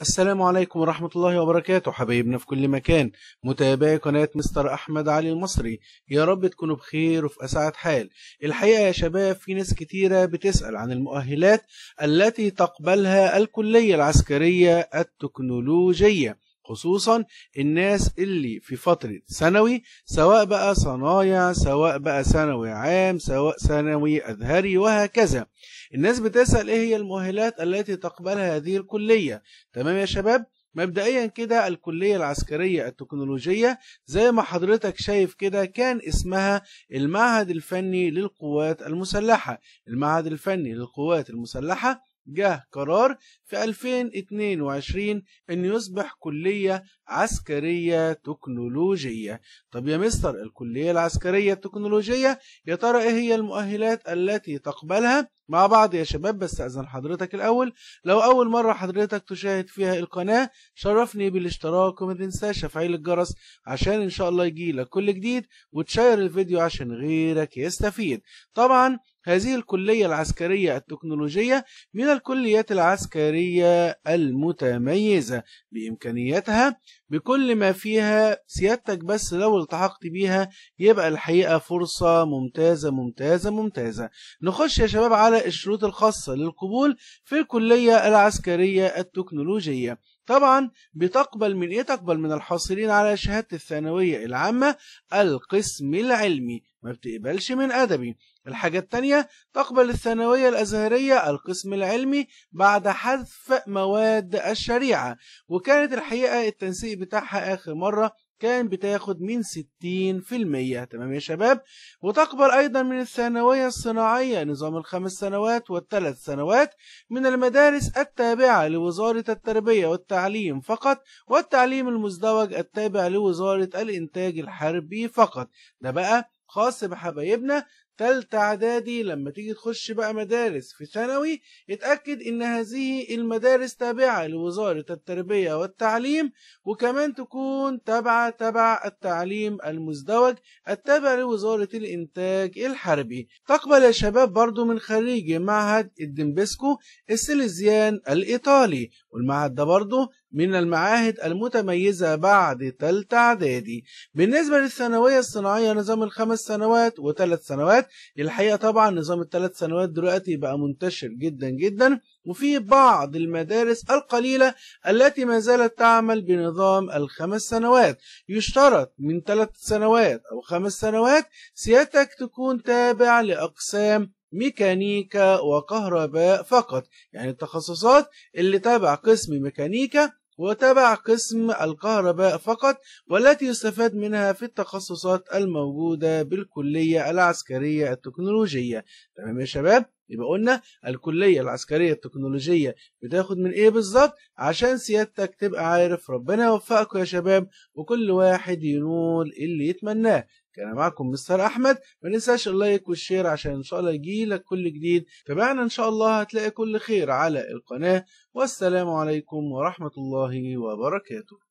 السلام عليكم ورحمة الله وبركاته حبايبنا في كل مكان متابعي قناة مستر أحمد علي المصري يا رب تكونوا بخير وفي أسعد حال الحقيقة يا شباب في ناس كتيرة بتسأل عن المؤهلات التي تقبلها الكلية العسكرية التكنولوجية خصوصا الناس اللي في فترة ثانوي سواء بقى صنايع سواء بقى ثانوي عام سواء ثانوي أزهري وهكذا الناس بتسأل إيه هي المؤهلات التي تقبلها هذه الكلية تمام يا شباب مبدئيا كده الكلية العسكرية التكنولوجية زي ما حضرتك شايف كده كان اسمها المعهد الفني للقوات المسلحة المعهد الفني للقوات المسلحة جه قرار في 2022 أن يصبح كلية عسكرية تكنولوجية طب يا مستر الكلية العسكرية التكنولوجية يا ترى إيه هي المؤهلات التي تقبلها مع بعض يا شباب بس أذن حضرتك الأول لو أول مرة حضرتك تشاهد فيها القناة شرفني بالاشتراك وما تنساش تفعيل الجرس عشان إن شاء الله يجيلك كل جديد وتشير الفيديو عشان غيرك يستفيد طبعا هذه الكلية العسكرية التكنولوجية من الكليات العسكرية المتميزة بإمكانياتها بكل ما فيها سيادتك بس لو التحقت بيها يبقى الحقيقة فرصة ممتازة ممتازة ممتازة نخش يا شباب على الشروط الخاصة للقبول في الكلية العسكرية التكنولوجية طبعا بتقبل من ايه تقبل من الحاصلين على شهادة الثانوية العامة القسم العلمي ما بتقبلش من ادبي الحاجة التانية تقبل الثانوية الازهرية القسم العلمي بعد حذف مواد الشريعة وكانت الحقيقة التنسيق بتاعها اخر مرة كان بتاخد من 60% تمام يا شباب وتقبل أيضا من الثانوية الصناعية نظام الخمس سنوات والثلاث سنوات من المدارس التابعة لوزارة التربية والتعليم فقط والتعليم المزدوج التابع لوزارة الإنتاج الحربي فقط ده بقى خاص بحبايبنا تالتة اعدادي لما تيجي تخش بقى مدارس في ثانوي اتأكد ان هذه المدارس تابعة لوزارة التربية والتعليم وكمان تكون تابعة تبع التعليم المزدوج التابع لوزارة الانتاج الحربي تقبل يا شباب برضو من خريج معهد الدمبسكو السيليزيان الايطالي والمعهد ده برضو من المعاهد المتميزة بعد تلت إعدادي بالنسبة للثانوية الصناعية نظام الخمس سنوات وثلاث سنوات الحقيقة طبعا نظام الثلاث سنوات دلوقتي بقى منتشر جدا جدا وفي بعض المدارس القليلة التي ما زالت تعمل بنظام الخمس سنوات يشترط من ثلاث سنوات أو خمس سنوات سيادتك تكون تابع لأقسام ميكانيكا وكهرباء فقط يعني التخصصات اللي تابع قسم ميكانيكا وتابع قسم الكهرباء فقط والتي يستفاد منها في التخصصات الموجودة بالكلية العسكرية التكنولوجية تمام يا شباب يبقى قلنا الكلية العسكرية التكنولوجية بتاخد من ايه بالظبط عشان سيادتك تبقى عارف ربنا يوفقكم يا شباب وكل واحد ينول اللي يتمناه كان معكم مستر احمد ما ننساش اللايك والشير عشان ان شاء الله يجيلك كل جديد تابعنا ان شاء الله هتلاقي كل خير على القناه والسلام عليكم ورحمه الله وبركاته